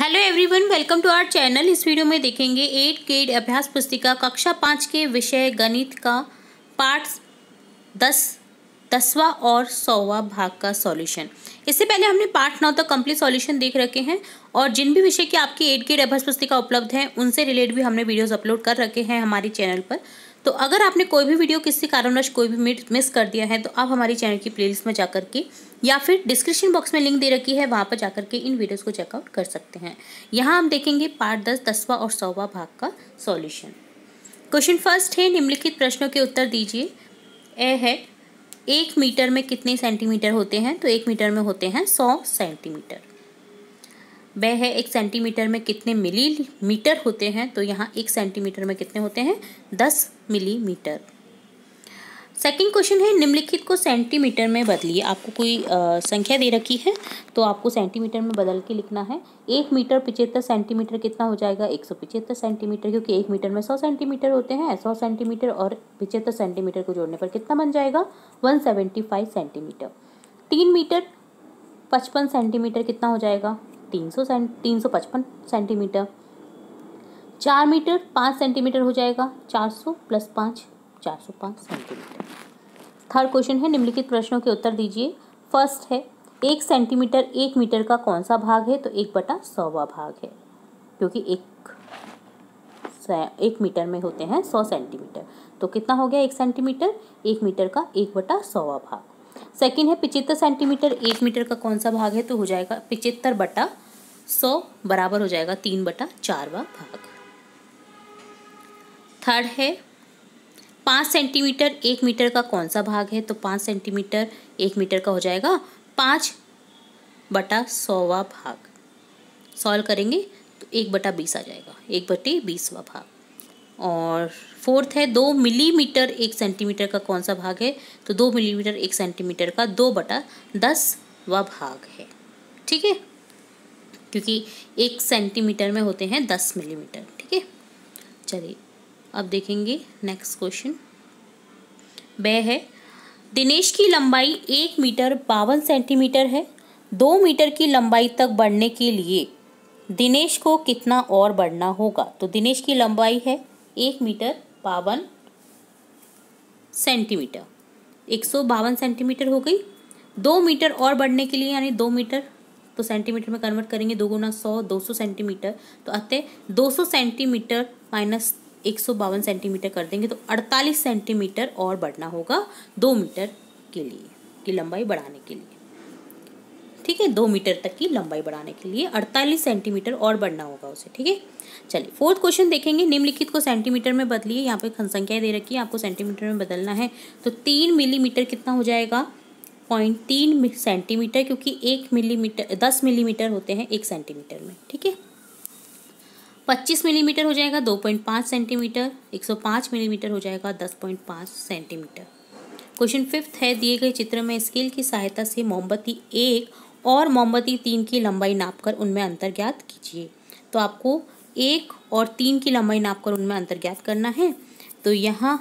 hello everyone welcome to our channel इस video में देखेंगे एट ग्रेड अभ्यास पुस्तिका कक्षा पाँच के विषय गणित का पार्ट दस दसवा और सौवा भाग का सॉल्यूशन इससे पहले हमने पार्ट नौ तक कंप्लीट सॉल्यूशन देख रखे हैं और जिन भी विषय की आपकी एट ग्रेड अभ्यास पुस्तिका उपलब्ध हैं उनसे रिलेटेड भी हमने वीडियोज़ अपलोड कर रखे हैं हमारे चैनल पर तो अगर आपने कोई भी वीडियो किसी कारणवश कोई भी मिस कर दिया है तो आप हमारे चैनल की प्ले में जा के या फिर डिस्क्रिप्शन बॉक्स में लिंक दे रखी है वहाँ पर जाकर के इन वीडियोज़ को चेकआउट कर सकते हैं यहाँ हम देखेंगे पार्ट दस दसवा और सौवा भाग का सॉल्यूशन क्वेश्चन फर्स्ट है निम्नलिखित प्रश्नों के उत्तर दीजिए ए है एक मीटर में कितने सेंटीमीटर होते हैं तो एक मीटर में होते हैं सौ सेंटीमीटर ब है एक सेंटीमीटर में कितने मिली मीटर होते हैं तो यहाँ एक सेंटीमीटर में कितने होते हैं दस मिलीमीटर सेकंड क्वेश्चन है निम्नलिखित को सेंटीमीटर में बदलिए आपको कोई आ, संख्या दे रखी है तो आपको सेंटीमीटर में बदल के लिखना है एक मीटर पिचहत्तर सेंटीमीटर कितना हो जाएगा एक सौ पिचहत्तर सेंटीमीटर क्योंकि एक मीटर में सौ सेंटीमीटर होते हैं सौ सेंटीमीटर और पिचहत्तर सेंटीमीटर को जोड़ने पर कितना बन जाएगा वन सेवेंटी फाइव सेंटीमीटर तीन मीटर पचपन सेंटीमीटर कितना हो जाएगा तीन सौ तीन सौ पचपन सेंटीमीटर चार मीटर पाँच सेंटीमीटर हो जाएगा चार सौ प्लस पाँच चार सौ पाँच सेंटीमीटर थर्ड क्वेश्चन है निम्नलिखित प्रश्नों के उत्तर दीजिए फर्स्ट है एक सेंटीमीटर एक मीटर का कौन सा भाग है तो एक बटा सौवा भाग है क्योंकि एक एक मीटर में होते हैं सौ सेंटीमीटर तो कितना हो गया एक सेंटीमीटर एक मीटर का एक बटा सौवा भाग सेकेंड है पिचहत्तर सेंटीमीटर एक मीटर का कौन सा भाग है तो हो जाएगा पिचहत्तर बटा सौ बराबर हो जाएगा तीन बटा चारवा भाग थर्ड है पाँच सेंटीमीटर एक मीटर का कौन सा भाग है तो पाँच सेंटीमीटर एक मीटर का हो जाएगा पाँच बटा सौवा भाग सॉल्व करेंगे तो एक बटा बीस आ जाएगा एक बटे बीसवा भाग और फोर्थ है दो मिलीमीटर एक सेंटीमीटर का कौन सा भाग है तो दो मिलीमीटर एक सेंटीमीटर का दो बटा दस व भाग है ठीक है क्योंकि एक सेंटीमीटर में होते हैं दस मिलीमीटर ठीक है चलिए अब देखेंगे नेक्स्ट क्वेश्चन वह है दिनेश की लंबाई एक मीटर बावन सेंटीमीटर है दो मीटर की लंबाई तक बढ़ने के लिए दिनेश को कितना और बढ़ना होगा तो दिनेश की लंबाई है एक मीटर बावन सेंटीमीटर एक सौ बावन सेंटीमीटर हो गई दो मीटर और बढ़ने के लिए यानी दो मीटर तो सेंटीमीटर में कन्वर्ट करेंगे दो गुना सौ दो सौ सेंटीमीटर तो अतः दो सौ सेंटीमीटर माइनस एक सेंटीमीटर कर देंगे तो अड़तालीस सेंटीमीटर और बढ़ना होगा दो मीटर के लिए की लंबाई बढ़ाने के लिए ठीक है दो मीटर तक की लंबाई बढ़ाने के लिए अड़तालीस सेंटीमीटर और बढ़ना होगा उसे ठीक है चलिए फोर्थ क्वेश्चन देखेंगे निम्नलिखित को सेंटीमीटर में बदलिए यहाँ पे संख्याएं दे रखी है आपको सेंटीमीटर में बदलना है तो तीन मिलीमीटर कितना हो जाएगा पॉइंट तीन सेंटीमीटर क्योंकि एक मिलीमीटर दस मिलीमीटर होते हैं एक सेंटीमीटर में ठीक है पच्चीस मिलीमीटर हो जाएगा दो पॉइंट पाँच सेंटीमीटर एक सौ पाँच मिलीमीटर हो जाएगा दस पॉइंट पाँच सेंटीमीटर क्वेश्चन फिफ्थ है दिए गए चित्र में स्केल की सहायता से मोमबत्ती एक और मोमबत्ती तीन की लंबाई नापकर उनमें अंतर ज्ञात कीजिए तो आपको एक और तीन की लंबाई नापकर उनमें अंतर ज्ञात करना है तो यहाँ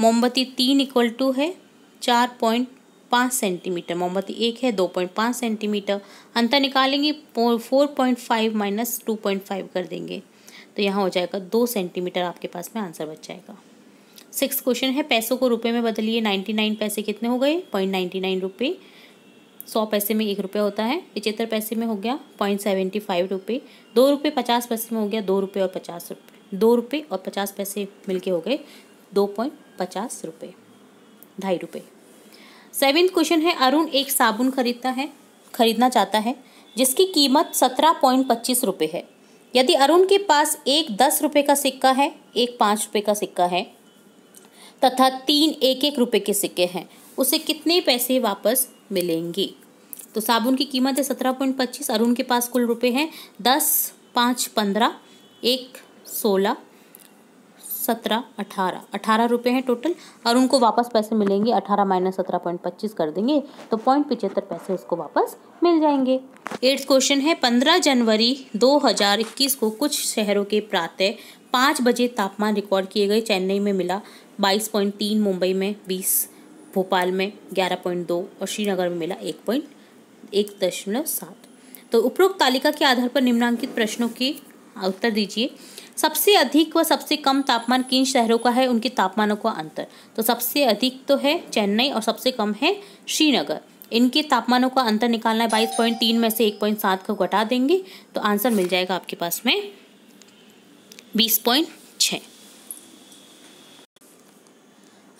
मोमबत्ती तीन इक्वल टू है चार पॉइंट पाँच सेंटीमीटर मोमबत्ती एक है दो पॉइंट पाँच सेंटीमीटर अंतर निकालेंगे four point five minus two point five कर देंगे तो यहाँ हो जाएगा दो सेंटीमीटर आपके पास में आंसर बच जाएगा सिक्स क्वेश्चन है पैसों को रुपए में बदलिए नाइन्टी नाइन पैसे कितने हो गए पॉइंट नाइन्टी नाइन रुपये सौ पैसे में एक रुपया होता है पिचहत्तर पैसे में हो गया पॉइंट सेवेंटी फाइव रुपये दो रुपये पचास पैसे में हो गया दो रुपये और पचास रुपये दो रुपये और पचास पैसे मिलके हो गए दो पॉइंट पचास रुपये ढाई रुपये सेवेंथ क्वेश्चन है अरुण एक साबुन खरीदता है खरीदना चाहता है जिसकी कीमत सत्रह पॉइंट पच्चीस रुपये है यदि अरुण के पास एक दस रुपये का सिक्का है एक पाँच रुपये का सिक्का है तथा तीन एक एक रुपये के सिक्के हैं उसे कितने पैसे वापस मिलेंगे तो साबुन की कीमत है सत्रह पॉइंट पच्चीस अरुण के पास कुल रुपये हैं दस पाँच पंद्रह एक सोलह सत्रह अठारह अठारह रुपये हैं टोटल और उनको वापस पैसे मिलेंगे अठारह माइनस सत्रह पॉइंट पच्चीस कर देंगे तो पॉइंट पिचहत्तर पैसे उसको वापस मिल जाएंगे एट्थ क्वेश्चन है पंद्रह जनवरी दो हज़ार इक्कीस को कुछ शहरों के प्रातः पाँच बजे तापमान रिकॉर्ड किए गए चेन्नई में मिला बाईस पॉइंट तीन मुंबई में बीस भोपाल में ग्यारह पॉइंट दो और श्रीनगर में मिला एक पॉइंट एक दशमलव सात तो उपरोक्त तालिका के आधार पर निम्नांकित प्रश्नों के उत्तर दीजिए सबसे अधिक व सबसे कम तापमान किन शहरों का है उनके तापमानों का अंतर तो सबसे अधिक तो है चेन्नई और सबसे कम है श्रीनगर इनके तापमानों का अंतर निकालना है बाईस पॉइंट तीन में से एक पॉइंट सात को घटा देंगे तो आंसर मिल जाएगा आपके पास में बीस पॉइंट छ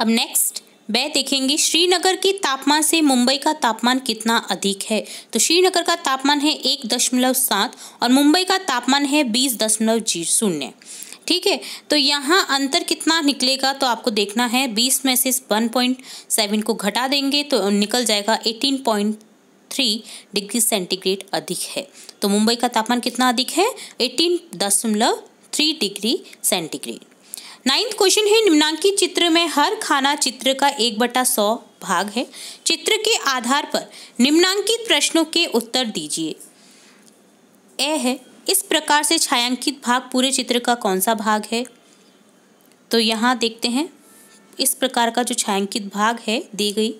अब नेक्स्ट वह देखेंगे श्रीनगर के तापमान से मुंबई का तापमान कितना अधिक है तो श्रीनगर का तापमान है एक दशमलव सात और मुंबई का तापमान है बीस दशमलव जी शून्य ठीक है तो यहाँ अंतर कितना निकलेगा तो आपको देखना है बीस में से वन पॉइंट सेवन को घटा देंगे तो निकल जाएगा eighteen point three degree centigrade अधिक है तो मुंबई का तापमान कितना अधिक है एटीन दशमलव three degree centigrade ninth question है निम्नांकित चित्र में हर खाना चित्र का एक बटा सौ भाग है चित्र के आधार पर निम्नांकित प्रश्नों के उत्तर दीजिए ए है इस प्रकार से छायांकित भाग पूरे चित्र का कौन सा भाग है तो यहाँ देखते हैं इस प्रकार का जो छायांकित भाग है दी गई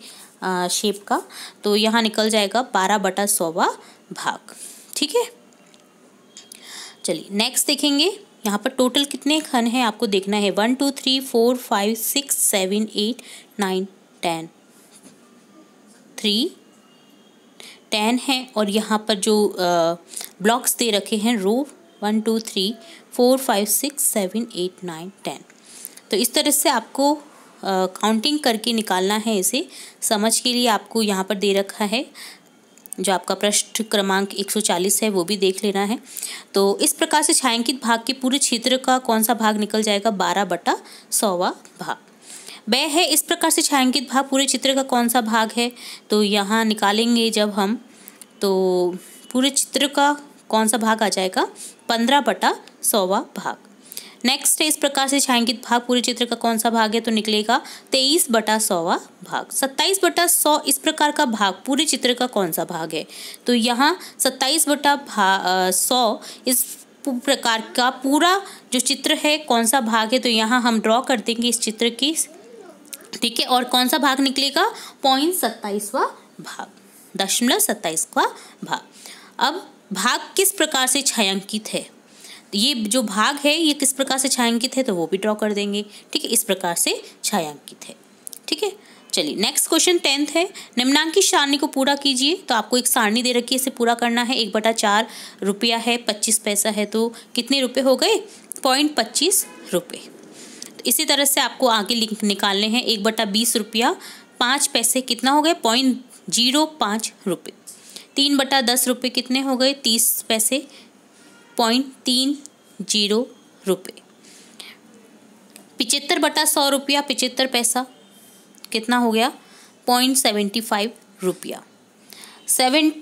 शेप का तो यहाँ निकल जाएगा बारह बटा सौवा भाग ठीक है चलिए नेक्स्ट देखेंगे यहाँ पर टोटल कितने खन हैं आपको देखना है one two three four five six seven eight nine ten three ten है और यहाँ पर जो ब्लॉक्स दे रखे हैं row one two three four five six seven eight nine ten तो इस तरह से आपको काउंटिंग करके निकालना है इसे समझ के लिए आपको यहाँ पर दे रखा है जो आपका पृष्ठ क्रमांक 140 है वो भी देख लेना है तो इस प्रकार से छायांकित भाग के पूरे क्षेत्र का कौन सा भाग निकल जाएगा बारह बटा सौवा भाग वह है इस प्रकार से छायांकित भाग पूरे चित्र का कौन सा भाग है तो यहाँ निकालेंगे जब हम तो पूरे चित्र का कौन सा भाग आ जाएगा पंद्रह बटा सौवा भाग नेक्स्ट है इस प्रकार से छायांकित भाग पूरे चित्र का कौन सा भाग है तो निकलेगा तेईस बटा सौवा भाग सत्ताईस बटा सौ इस प्रकार का भाग पूरे चित्र का कौन सा भाग है तो यहाँ सत्ताईस बटा भा सौ इस प्रकार का पूरा जो चित्र है कौन सा भाग है तो यहाँ हम ड्रॉ कर देंगे इस चित्र की ठीक है और कौन सा भाग निकलेगा पॉइंट सत्ताईसवा भाग दशमलव सत्ताईसवा भाग अब भाग किस प्रकार से छायांकित है ये जो भाग है ये किस प्रकार से छायांकित है तो वो भी ड्रॉ कर देंगे ठीक है इस प्रकार से छायांकित है ठीक है चलिए नेक्स्ट क्वेश्चन टेंथ है निम्नांकित सारणी को पूरा कीजिए तो आपको एक सारणी दे रखी है इसे पूरा करना है एक बटा चार रुपया है पच्चीस पैसा है तो कितने रुपए हो गए पॉइंट पच्चीस रुपये तो इसी तरह से आपको आगे लिंक निकालने हैं एक बटा बीस रुपया पाँच पैसे कितना हो गए पॉइंट जीरो पाँच रुपये तीन बटा दस रुपये कितने हो गए तीस पैसे पॉइंट तीन जीरो रुपये पिचहत्तर बटा सौ रुपया पिचहत्तर पैसा कितना हो गया पॉइंट सेवेंटी फाइव रुपया सेवन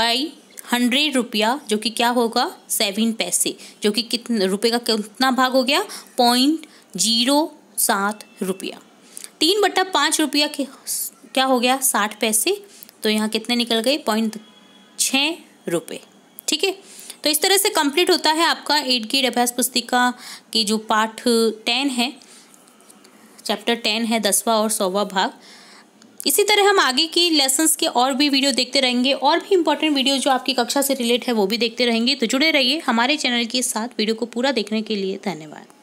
बाई हंड्रेड रुपया जो कि क्या होगा सेवन पैसे जो कि कितने रुपये का कितना भाग हो गया पॉइंट जीरो सात रुपया तीन बटा पाँच रुपया क्या हो गया साठ पैसे तो यहाँ कितने निकल गए पॉइंट छः रुपये ठीक है तो इस तरह से कंप्लीट होता है आपका एट ग्रेड अभ्यास पुस्तिका की जो पाठ टेन है चैप्टर टेन है दसवा और सौवा भाग इसी तरह हम आगे की लेसन्स के और भी वीडियो देखते रहेंगे और भी इंपॉर्टेंट वीडियो जो आपकी कक्षा से रिलेट है वो भी देखते रहेंगे तो जुड़े रहिए हमारे चैनल के साथ वीडियो को पूरा देखने के लिए धन्यवाद